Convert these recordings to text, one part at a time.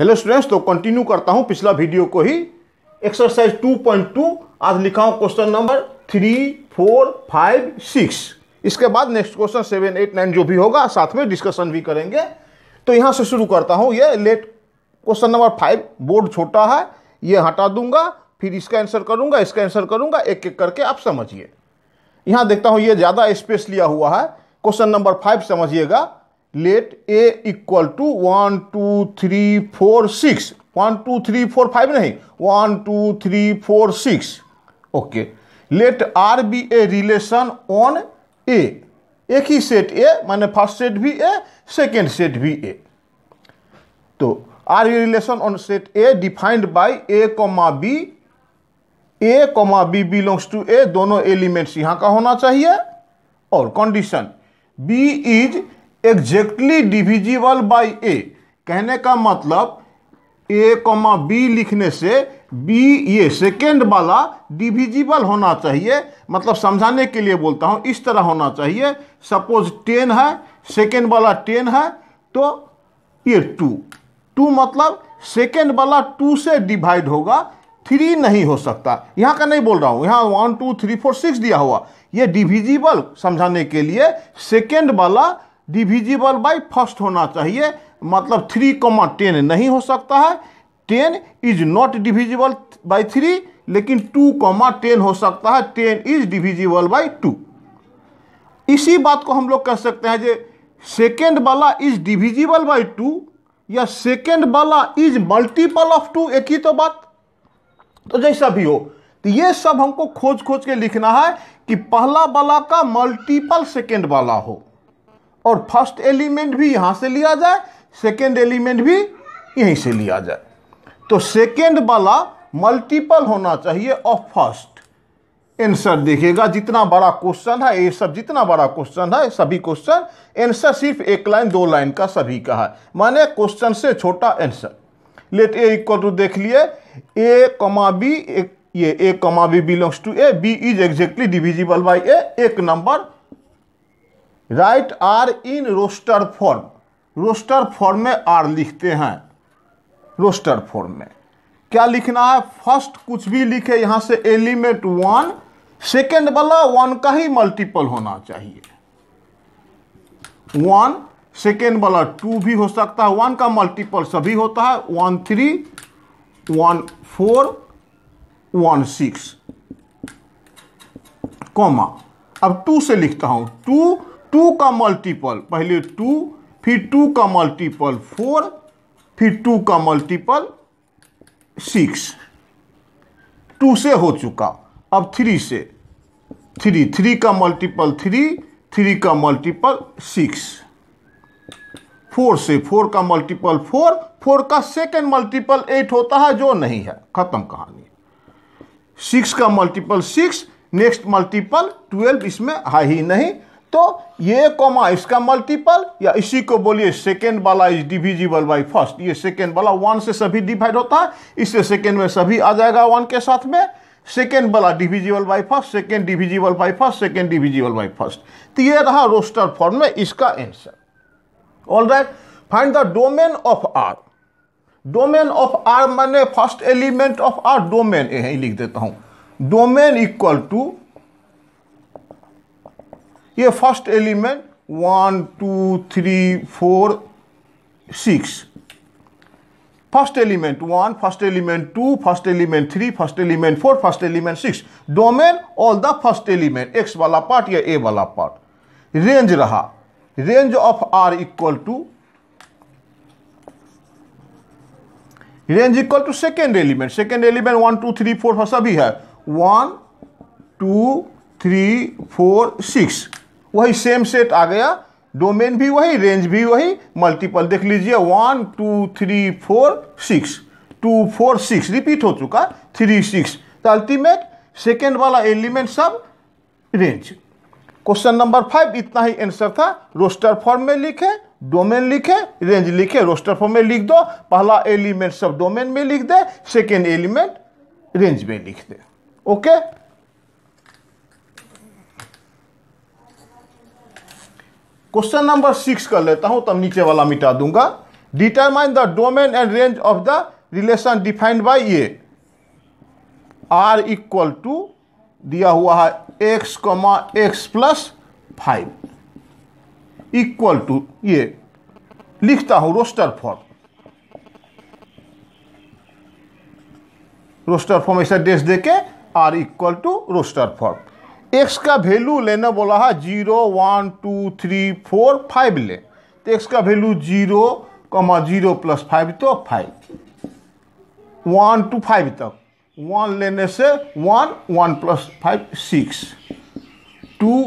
hello students तो continue करता हूँ पिछला वीडियो को ही एक्सरसाइज 2.2 आज लिखा हूँ question number three four five six इसके बाद next question seven eight nine जो भी होगा साथ में डिस्कशन भी करेंगे तो यहाँ से शुरू करता हूँ ये let question number five board छोटा है ये हटा दूंगा फिर इसका आंसर करूंगा इसका आंसर करूंगा एक एक करके आप समझिए यहाँ देखता हूँ ये ज़्यादा स्पेस लिया हुआ है क्वेश्चन नंबर फाइव समझिएगा let A equal to one two three four six one two three four five नहीं one two three four six okay let R be a relation on A एक ही set ए माने first set भी ए second set भी A तो R be relation on set A defined by A comma B A comma B belongs to A दोनों elements यहाँ का होना चाहिए और condition B is exactly divisible by A कहने का मतलब ए कॉमा बी लिखने से बी ये सेकेंड वाला डिविजिबल होना चाहिए मतलब समझाने के लिए बोलता हूँ इस तरह होना चाहिए सपोज टेन है सेकेंड वाला टेन है तो ये टू टू मतलब सेकेंड वाला टू से डिवाइड होगा थ्री नहीं हो सकता यहाँ का नहीं बोल रहा हूँ यहाँ one two three four six दिया हुआ ये डिविजिबल समझाने के लिए सेकेंड वाला डिविजिबल बाय फर्स्ट होना चाहिए मतलब थ्री कॉमा टेन नहीं हो सकता है ten is not divisible by three लेकिन टू कॉमा टेन हो सकता है ten is divisible by two इसी बात को हम लोग कह सकते हैं जो सेकेंड वाला इज डिविजिबल बाय टू या सेकेंड वाला इज मल्टीपल ऑफ टू एक ही तो बात तो जैसा भी हो तो ये सब हमको खोज खोज के लिखना है कि पहला वाला का मल्टीपल सेकेंड वाला हो और फर्स्ट एलिमेंट भी यहाँ से लिया जाए सेकेंड एलिमेंट भी यहीं से लिया जाए तो सेकेंड वाला मल्टीपल होना चाहिए ऑफ फर्स्ट एंसर देखिएगा जितना बड़ा क्वेश्चन है ये सब जितना बड़ा क्वेश्चन है सभी क्वेश्चन एंसर सिर्फ एक लाइन दो लाइन का सभी का है माने क्वेश्चन से छोटा answer let A equal to देख लिए ए कमा बी ये a comma b belongs to A b is exactly divisible by a एक number right R in roster form roster form में आर लिखते हैं रोस्टर फॉर्म में क्या लिखना है फर्स्ट कुछ भी लिखे यहां से एलिमेंट वन सेकेंड वाला वन का ही मल्टीपल होना चाहिए वन सेकेंड वाला टू भी हो सकता है वन का मल्टीपल सभी होता है one three one four one six comma अब टू से लिखता हूं टू टू का मल्टीपल पहले टू फिर टू का मल्टीपल फोर फिर टू का मल्टीपल सिक्स टू से हो चुका अब थ्री से थ्री थ्री का मल्टीपल थ्री थ्री का मल्टीपल सिक्स फोर से फोर का मल्टीपल फोर फोर का सेकेंड मल्टीपल एट होता है जो नहीं है ख़त्म कहानी सिक्स का multiple six next multiple twelve इसमें है ही नहीं तो ये कॉमा इसका मल्टीपल या इसी को बोलिए सेकेंड वाला इज डिविजिबल बाई फर्स्ट ये सेकेंड वाला वन से सभी डिवाइड होता है इससे सेकेंड में सभी आ जाएगा वन के साथ में सेकेंड वाला divisible by first second divisible by first second divisible by first तो ये रहा रोस्टर फॉर्म में इसका answer all right find the domain of R domain of R मैंने first element of R domain यही लिख देता हूँ डोमेन इक्वल टू ये first element one two three four six first element one first element two first element three first element four first element six domain all the first element x वाला part या a वाला part range रहा range of R equal to range equal to second element second element one two three four सभी है one two three four six वही same set आ गया domain भी वही रेंज भी वही मल्टीपल देख लीजिए one two three four six two four six repeat हो चुका थ्री सिक्स तो अल्टीमेट सेकेंड वाला एलिमेंट सब रेंज क्वेश्चन नंबर फाइव इतना ही आंसर था रोस्टर फॉर्म में लिखे डोमेन लिखे रेंज लिखे रोस्टर फॉर्म में लिख दो पहला एलिमेंट सब डोमेन में लिख दे सेकेंड एलिमेंट रेंज में लिख दे ओके क्वेश्चन नंबर सिक्स कर लेता हूं तब नीचे वाला मिटा दूंगा determine the domain and range of the relation defined by a R equal to दिया हुआ है x comma x plus five equal to ये लिखता हूं रोस्टर फॉर्म रोस्टर फॉर्म ऐसा डेस देके R equal to roster form x का वैल्यू लेने बोला है zero one two three four five ले तो एक्स का value zero comma zero plus five तो फाइव वन टू फाइव तक वन लेने से one one plus five six two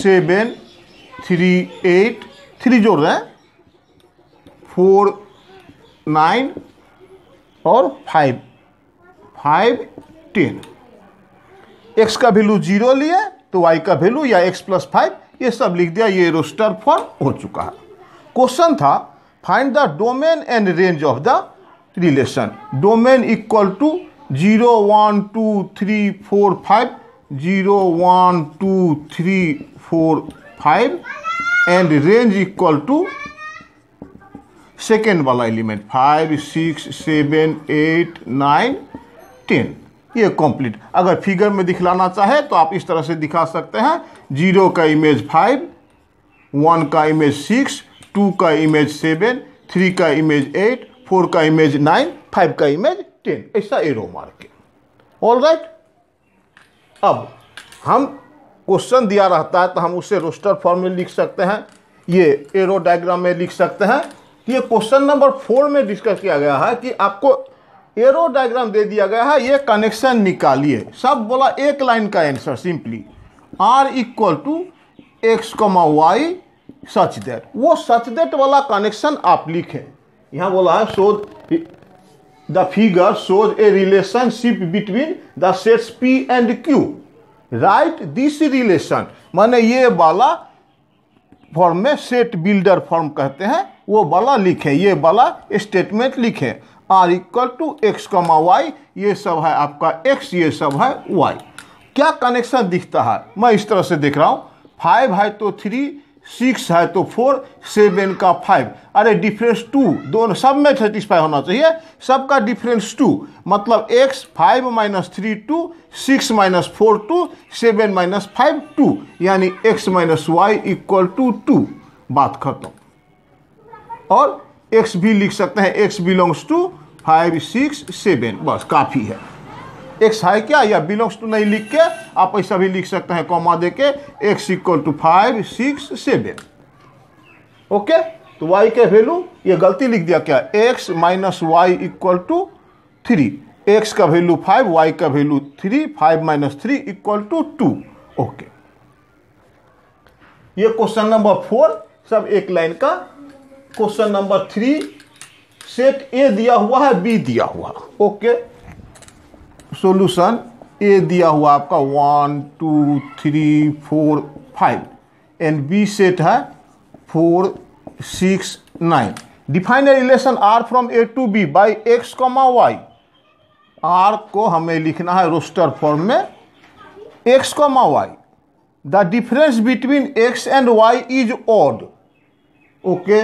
seven three eight three जोड़ रहे हैं फोर नाइन और फाइव फाइव टेन एक्स का वैल्यू जीरो लिए तो वाई का वैल्यू या एक्स प्लस फाइव ये सब लिख दिया ये रोस्टर फॉर्म हो चुका है क्वेश्चन था find the domain and range of the relation domain equal to zero one two three four five zero one two three four five and range equal to second वाला element five six seven eight nine ten ये complete अगर figure में दिखलाना चाहे तो आप इस तरह से दिखा सकते हैं जीरो का इमेज फाइव वन का इमेज सिक्स टू का इमेज सेवन थ्री का इमेज एट फोर का इमेज नाइन फाइव का इमेज टेन ऐसा एरो मार के ऑल राइट अब हम क्वेश्चन दिया रहता है तो हम उसे रोस्टर फॉर्म में लिख सकते हैं ये एरो डायग्राम में लिख सकते हैं ये क्वेश्चन नंबर फोर में डिस्कस किया गया है कि आपको एरो डायग्राम दे दिया गया है ये कनेक्शन निकालिए सब बोला एक लाइन का answer simply R equal to x comma y such that वो सच देट वाला कनेक्शन आप लिखें यहाँ बोला है show the figure shows a relationship between the sets P and Q right this relation माने ये वाला फॉर्म में सेट बिल्डर फॉर्म कहते हैं वो वाला लिखें ये वाला स्टेटमेंट लिखें R equal to x comma y ये सब है आपका एक्स ये सब है वाई क्या कनेक्शन दिखता है मैं इस तरह से देख रहा हूँ फाइव है तो थ्री सिक्स है तो फोर सेवन का फाइव अरे डिफरेंस टू दोनों सब में सेटिस्फाई होना चाहिए सबका डिफरेंस टू मतलब x five minus three two six minus four two seven minus five two यानी x minus y equal to two बात खत्म और एक्स भी लिख सकते हैं x belongs to five six seven बस काफ़ी है एक्स है क्या या बिलोंग्स टू नहीं लिख के आप ऐसा भी लिख सकते हैं कॉमा दे के x equal to five six seven okay तो वाई के वैल्यू ये गलती लिख दिया क्या x minus y equal to three x का वैल्यू फाइव वाई का value three five minus three equal to two okay ये क्वेश्चन नंबर फोर सब एक लाइन का question number three set A दिया हुआ है बी दिया हुआ ओके सॉल्यूशन ए दिया हुआ आपका one two three four five and B set है four six nine define a relation R from A to B by x comma y R को हमें लिखना है रोस्टर फॉर्म में x comma y the difference between x and y is odd okay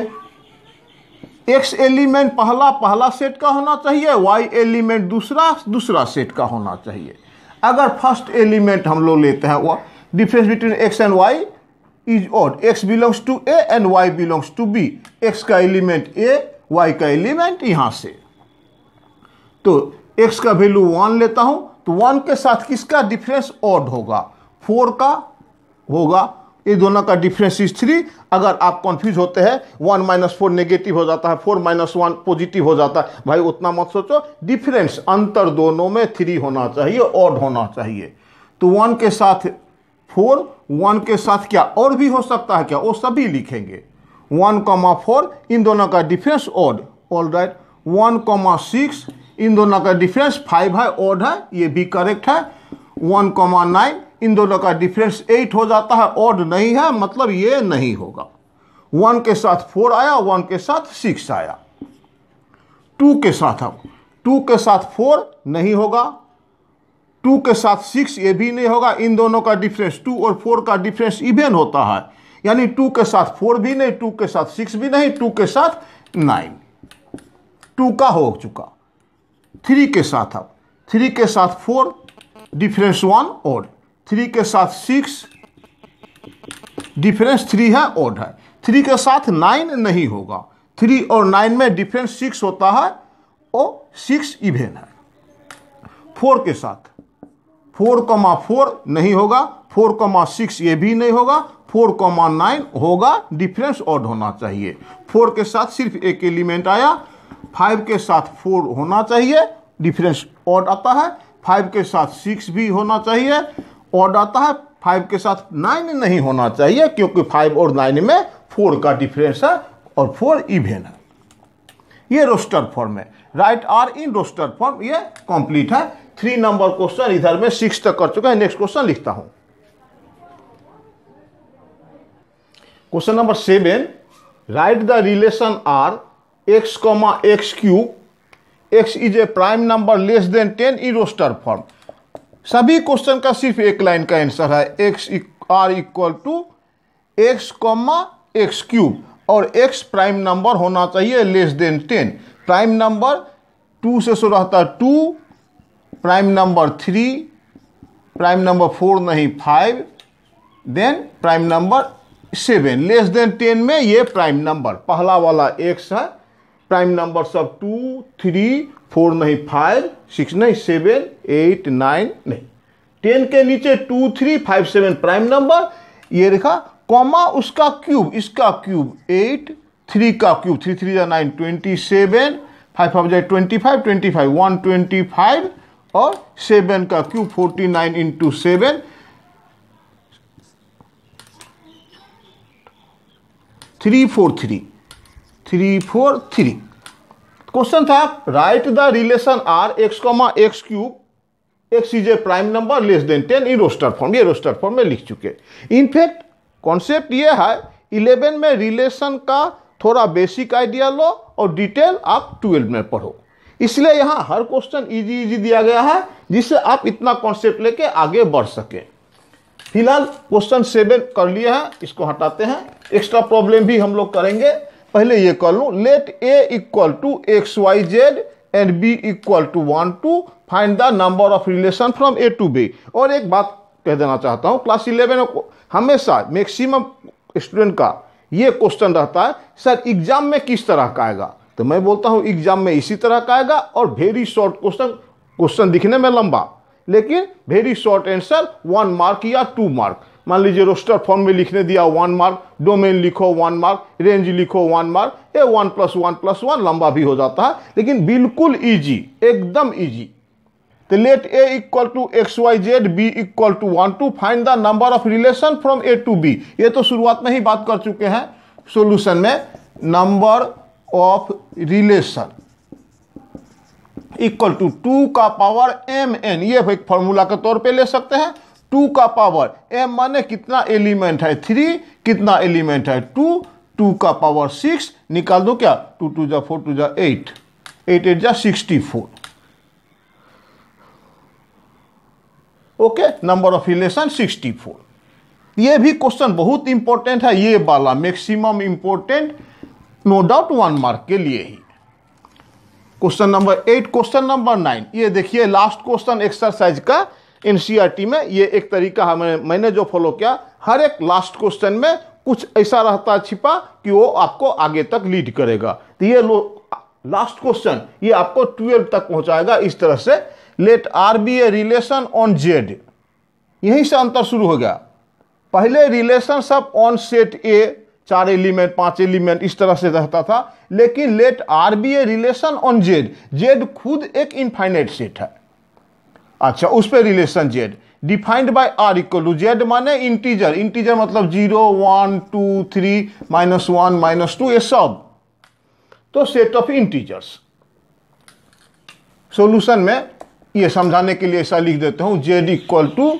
x element पहला पहला set का होना चाहिए वाई एलिमेंट दूसरा दूसरा सेट का होना चाहिए अगर फर्स्ट एलिमेंट हम लोग लेते हैं वह difference between x and y is odd x belongs to A and y belongs to B x का एलिमेंट ए वाई का एलिमेंट यहाँ से तो एक्स का वैल्यू वन लेता हूँ तो वन के साथ किसका डिफरेंस ऑड होगा फोर का होगा ये दोनों का डिफरेंस इज थ्री अगर आप कन्फ्यूज होते हैं वन माइनस फोर नेगेटिव हो जाता है फोर माइनस वन पॉजिटिव हो जाता है भाई उतना मत सोचो डिफरेंस अंतर दोनों में थ्री होना चाहिए ऑड होना चाहिए तो वन के साथ फोर वन के साथ क्या और भी हो सकता है क्या वो सभी लिखेंगे वन कॉमा फोर इन दोनों का difference odd all right one comma six इन दोनों का डिफरेंस फाइव है ऑड है ये भी करेक्ट है वन कॉमा नाइन इन दोनों का डिफरेंस एट हो जाता है ऑड नहीं है मतलब ये नहीं होगा वन के साथ फोर आया वन के साथ सिक्स आया टू के साथ अब टू के साथ फोर नहीं होगा टू के साथ सिक्स ये भी नहीं होगा इन दोनों का डिफरेंस टू और फोर का डिफरेंस इवेन होता है यानी टू के साथ फोर भी नहीं टू के साथ सिक्स भी नहीं टू के साथ नाइन टू का हो चुका थ्री के साथ अब थ्री के साथ फोर डिफरेंस वन और थ्री के साथ सिक्स डिफरेंस थ्री है ऑड है थ्री के साथ नाइन नहीं होगा थ्री और नाइन में डिफरेंस सिक्स होता है और सिक्स इवेन है फोर के साथ फोर कमा फोर नहीं होगा फोर कमा सिक्स ये भी नहीं होगा फोर कमा नाइन होगा डिफरेंस ऑड होना चाहिए फोर के साथ सिर्फ एक एलिमेंट आया फाइव के साथ फोर होना चाहिए डिफरेंस ऑड आता है फाइव के साथ सिक्स भी होना चाहिए ऑड आता है फाइव के साथ नाइन नहीं होना चाहिए क्योंकि फाइव और नाइन में फोर का डिफरेंस है और फोर इवेन है ये रोस्टर फॉर्म है right R in roster form ये कंप्लीट है थ्री नंबर क्वेश्चन इधर में सिक्स तक कर चुका है नेक्स्ट क्वेश्चन लिखता हूं question number seven right the relation R x comma x cube x is a prime number less than ten in roster form सभी क्वेश्चन का सिर्फ एक लाइन का आंसर है x R equal to x comma x cube और x prime number होना चाहिए less than ten prime number two से शुरू रहता है two prime number three prime number four नहीं five then prime number seven less than ten में ये प्राइम नंबर पहला वाला एक्स है प्राइम नंबर सब टू थ्री फोर नहीं फाइव सिक्स नहीं सेवन एट नाइन नहीं टेन के नीचे two three five seven prime number ये रेखा कॉमा उसका क्यूब इसका क्यूब एट थ्री का क्यूब थ्री थ्री या nine twenty seven five five जाए twenty five twenty five one twenty five और सेवन का cube forty nine into seven three four three three four three question था right the relation R x comma x cube x is a prime number less than ten in roster form ये roster form में लिख चुके in fact concept ये है eleven में relation का थोड़ा बेसिक आइडिया लो और डिटेल आप ट्वेल्व में पढ़ो इसलिए यहाँ हर क्वेश्चन इजी इजी दिया गया है जिससे आप इतना कॉन्सेप्ट लेके आगे बढ़ सकें फिलहाल क्वेश्चन सेवन कर लिए हैं इसको हटाते हैं एक्स्ट्रा प्रॉब्लम भी हम लोग करेंगे पहले ये कर लूँ let A equal to x y z and B equal to one two find the number of relation from A to B और एक बात कह देना चाहता हूँ क्लास इलेवन को हमेशा मैक्सिमम स्टूडेंट का ये क्वेश्चन रहता है सर एग्जाम में किस तरह का आएगा तो मैं बोलता हूँ एग्जाम में इसी तरह का आएगा और वेरी शॉर्ट क्वेश्चन क्वेश्चन दिखने में लंबा लेकिन very short answer one mark या टू मार्क मान लीजिए रोस्टर फॉर्म में लिखने दिया वन मार्क डोमेन लिखो वन मार्क रेंज लिखो वन मार्क ये one plus one plus one लंबा भी हो जाता है लेकिन बिल्कुल ईजी एकदम ईजी तो let A equal to x y z B equal to one two find the number of relation from A to B ये तो शुरुआत में ही बात कर चुके हैं सोल्यूशन में number of relation equal to two का पावर एम एन ये एक फॉर्मूला के तौर पे ले सकते हैं टू का पावर एम माने कितना एलिमेंट है थ्री कितना एलिमेंट है टू टू का पावर सिक्स निकाल दो क्या टू टू जा फोर टू जा एट एट एट जा sixty four okay number of relation sixty four ये भी क्वेश्चन बहुत इंपॉर्टेंट है ये वाला maximum important no doubt one mark के लिए ही question number eight question number nine ये देखिए लास्ट क्वेश्चन एक्सरसाइज का एन में ये एक तरीका है मैंने मैंने जो फॉलो किया हर एक लास्ट क्वेश्चन में कुछ ऐसा रहता छिपा कि वो आपको आगे तक लीड करेगा तो ये लास्ट क्वेश्चन ये आपको ट्वेल्व तक पहुंचाएगा इस तरह से let R be a relation on Z यहीं से अंतर शुरू हो गया पहले रिलेशन सब ऑन सेट ए चार एलिमेंट पांच एलिमेंट इस तरह से रहता था लेकिन let R be a relation on Z Z खुद एक इनफाइनाइट सेट है अच्छा उस पर relation Z defined by R equal to Z माने इंटीजर इंटीजर मतलब zero one two three minus one minus two ये सब तो सेट ऑफ इंटीजर्स सोल्यूशन में ये समझाने के लिए ऐसा लिख देता हूँ Z equal to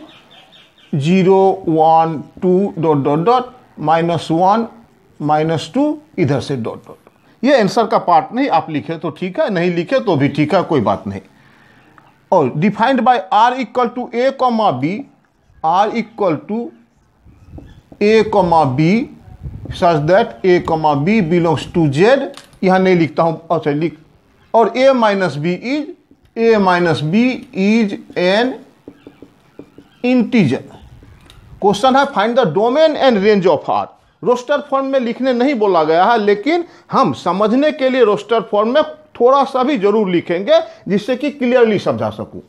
zero one two dot dot dot minus one minus two इधर से डॉट डॉट ये आंसर का पार्ट नहीं आप लिखे तो ठीक है नहीं लिखे तो भी ठीक है कोई बात नहीं और defined by R equal to A comma B R equal to A comma B such that A comma B belongs to Z यहाँ नहीं लिखता हूँ अच्छा लिख और A minus B is A minus B is an integer question है find the domain and range of R roster form में लिखने नहीं बोला गया है लेकिन हम समझने के लिए रोस्टर फॉर्म में थोड़ा सा भी जरूर लिखेंगे जिससे कि क्लियरली समझा सकूं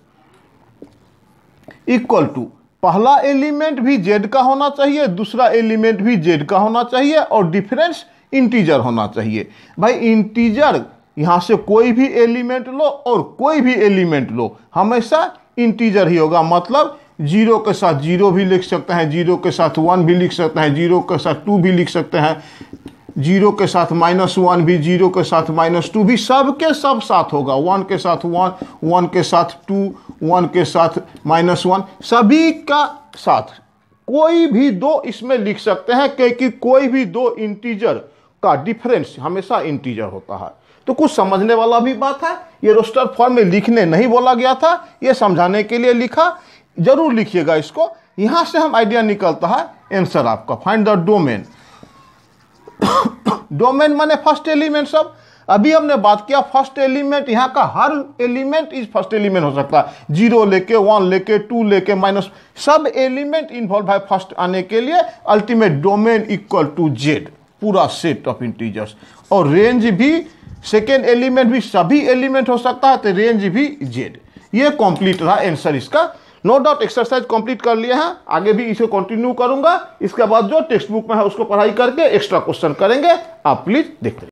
इक्वल टू पहला एलिमेंट भी जेड का होना चाहिए दूसरा एलिमेंट भी जेड का होना चाहिए और डिफरेंस इंटीजर होना चाहिए भाई इंटीजर यहां से कोई भी एलिमेंट लो और कोई भी एलिमेंट लो हमेशा इंटीजर ही होगा मतलब जीरो के साथ जीरो भी लिख सकते हैं जीरो के साथ वन भी लिख सकते हैं जीरो के साथ टू भी लिख सकते हैं जीरो के साथ माइनस वन भी जीरो के साथ माइनस टू भी सब के सब साथ होगा वन के साथ वन वन के साथ टू वन के साथ माइनस वन सभी का साथ कोई भी दो इसमें लिख सकते हैं क्योंकि कोई भी दो इंटीजर का डिफरेंस हमेशा इंटीजर होता है तो कुछ समझने वाला भी बात है ये रोस्टर फॉर्म में लिखने नहीं बोला गया था ये समझाने के लिए लिखा जरूर लिखिएगा इसको यहाँ से हम आइडिया निकलता है आंसर आपका फाइंड द डोमेन डोमेन माने फर्स्ट एलिमेंट सब अभी हमने बात किया फर्स्ट एलिमेंट यहाँ का हर एलिमेंट इज फर्स्ट एलिमेंट हो सकता है जीरो लेके वन लेके टू लेके माइनस सब एलिमेंट इन्वॉल्व है फर्स्ट आने के लिए ultimate domain equal to Z पूरा सेट ऑफ इंटीजर्स और रेंज भी सेकेंड एलिमेंट भी सभी एलिमेंट हो सकता है तो रेंज भी जेड ये कॉम्प्लीट रहा आंसर इसका नो डाउट एक्सरसाइज कंप्लीट कर लिए हैं आगे भी इसे कंटिन्यू करूंगा इसके बाद जो टेक्स्ट बुक में है उसको पढ़ाई करके एक्स्ट्रा क्वेश्चन करेंगे आप प्लीज देखते रहिए